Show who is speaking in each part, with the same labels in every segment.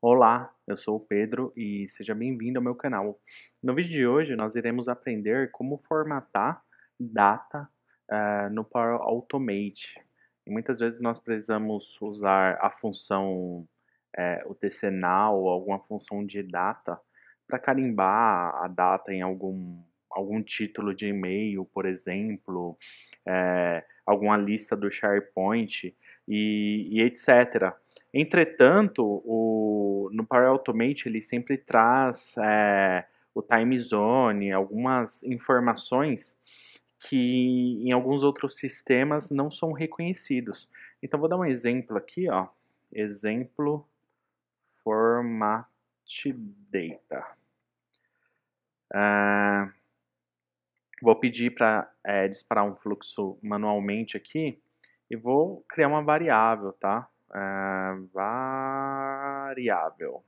Speaker 1: Olá, eu sou o Pedro e seja bem-vindo ao meu canal. No vídeo de hoje nós iremos aprender como formatar data uh, no Power Automate. E muitas vezes nós precisamos usar a função, uh, o decenal ou alguma função de data para carimbar a data em algum, algum título de e-mail, por exemplo, uh, alguma lista do SharePoint e, e etc. Entretanto, o, no Power Automate ele sempre traz é, o time zone, algumas informações que em alguns outros sistemas não são reconhecidos. Então vou dar um exemplo aqui, ó. Exemplo format data. Uh, Vou pedir para é, disparar um fluxo manualmente aqui e vou criar uma variável, tá? É, variável.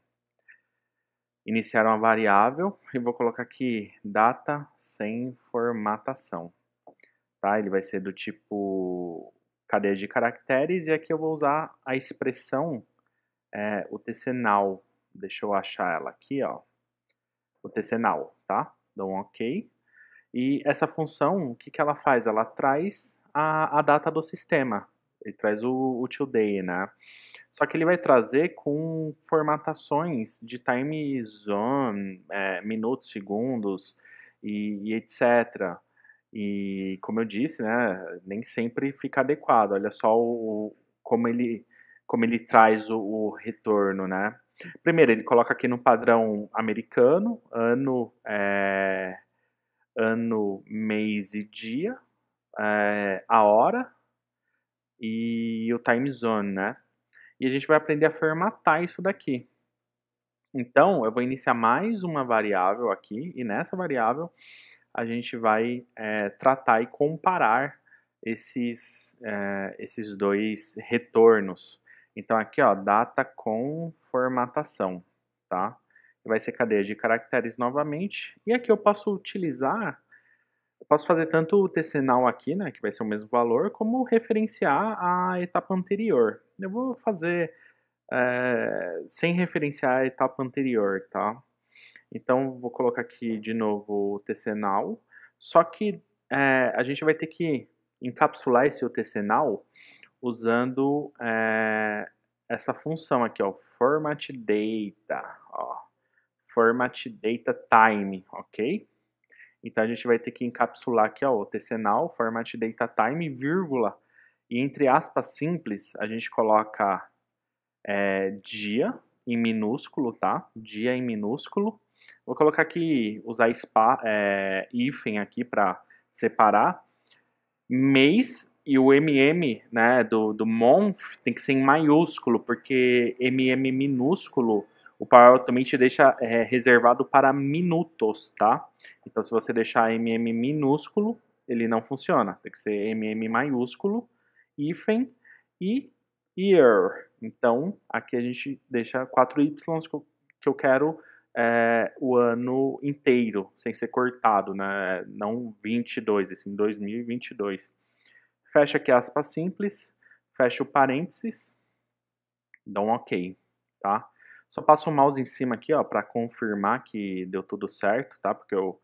Speaker 1: Iniciar uma variável e vou colocar aqui data sem formatação. Tá? Ele vai ser do tipo cadeia de caracteres e aqui eu vou usar a expressão é, o tcnow. Deixa eu achar ela aqui, ó. O tcnow, tá? Dou um OK. E essa função, o que, que ela faz? Ela traz a, a data do sistema, ele traz o, o today, né? Só que ele vai trazer com formatações de time zone, é, minutos, segundos e, e, etc. E como eu disse, né, nem sempre fica adequado. Olha só o, como ele como ele traz o, o retorno, né? Primeiro, ele coloca aqui no padrão americano, ano, é, ano, mês e dia, é, a hora e o time zone, né? E a gente vai aprender a formatar isso daqui. Então, eu vou iniciar mais uma variável aqui, e nessa variável a gente vai é, tratar e comparar esses, é, esses dois retornos. Então, aqui, ó, data com formatação, tá? vai ser cadeia de caracteres novamente. E aqui eu posso utilizar, eu posso fazer tanto o TcNal aqui, né, que vai ser o mesmo valor, como referenciar a etapa anterior. Eu vou fazer é, sem referenciar a etapa anterior, tá? Então, vou colocar aqui de novo o tcnal, só que é, a gente vai ter que encapsular esse TcNal usando é, essa função aqui, ó, format data format data time, ok? Então a gente vai ter que encapsular aqui ó, o tcnal, format data time, vírgula, e entre aspas simples a gente coloca é, dia em minúsculo, tá? Dia em minúsculo. Vou colocar aqui, usar spa, é, hífen aqui para separar. Mês e o MM né, do, do month tem que ser em maiúsculo, porque MM minúsculo o Power também te deixa é, reservado para minutos, tá? Então, se você deixar mm minúsculo, ele não funciona. Tem que ser mm maiúsculo, hífen e year. Então, aqui a gente deixa 4 y que eu quero é, o ano inteiro, sem ser cortado, né? Não 22, assim, 2022. Fecha aqui aspas simples, fecha o parênteses, dá um ok, tá? Só passo o mouse em cima aqui, ó, para confirmar que deu tudo certo, tá? Porque eu,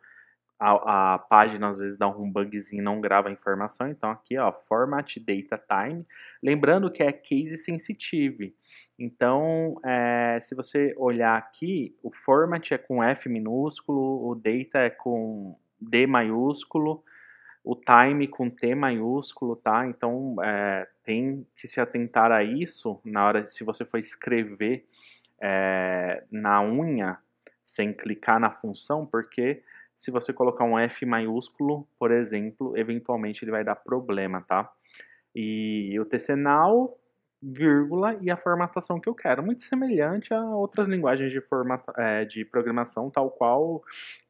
Speaker 1: a, a, página às vezes dá um bugzinho, não grava a informação. Então aqui, ó, format data time. Lembrando que é case sensitive. Então, é, se você olhar aqui, o format é com F minúsculo, o data é com D maiúsculo, o time com T maiúsculo, tá? Então é, tem que se atentar a isso na hora se você for escrever é, na unha sem clicar na função, porque se você colocar um F maiúsculo, por exemplo, eventualmente ele vai dar problema, tá? E o TCNow vírgula e a formatação que eu quero. Muito semelhante a outras linguagens de, formata, é, de programação, tal qual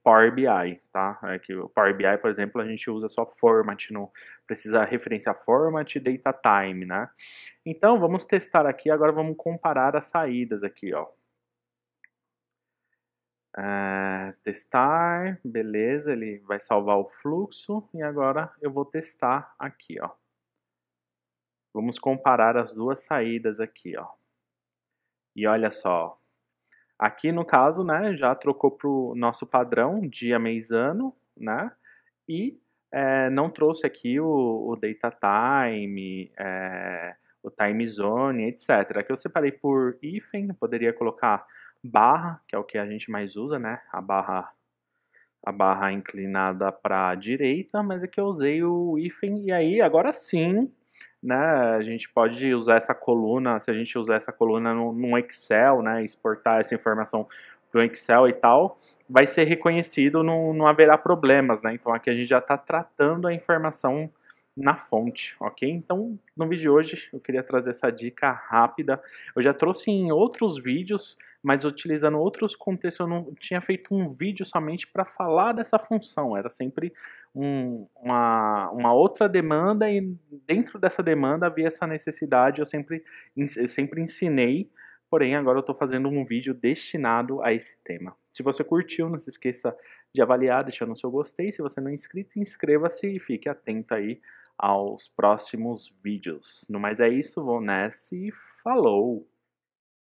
Speaker 1: Power BI, tá? É que o Power BI, por exemplo, a gente usa só format, não precisa referência format, data time, né? Então, vamos testar aqui, agora vamos comparar as saídas aqui, ó. É, testar, beleza, ele vai salvar o fluxo e agora eu vou testar aqui, ó. Vamos comparar as duas saídas aqui, ó. E olha só, aqui no caso, né, já trocou para o nosso padrão dia, mês, ano, né? E é, não trouxe aqui o, o data time, é, o time zone, etc. Aqui eu separei por hífen, poderia colocar barra, que é o que a gente mais usa, né? A barra a barra inclinada para a direita, mas aqui é eu usei o hífen e aí agora sim né, a gente pode usar essa coluna, se a gente usar essa coluna num Excel, né, exportar essa informação para Excel e tal, vai ser reconhecido, não, não haverá problemas, né? Então aqui a gente já está tratando a informação na fonte, ok? Então, no vídeo de hoje eu queria trazer essa dica rápida. Eu já trouxe em outros vídeos mas utilizando outros contextos. Eu não tinha feito um vídeo somente para falar dessa função, era sempre um, uma, uma outra demanda, e dentro dessa demanda havia essa necessidade. Eu sempre, eu sempre ensinei, porém agora eu estou fazendo um vídeo destinado a esse tema. Se você curtiu, não se esqueça de avaliar, deixando o seu gostei. Se você não é inscrito, inscreva-se e fique atento aí aos próximos vídeos. No mais é isso, vou nessa e falou!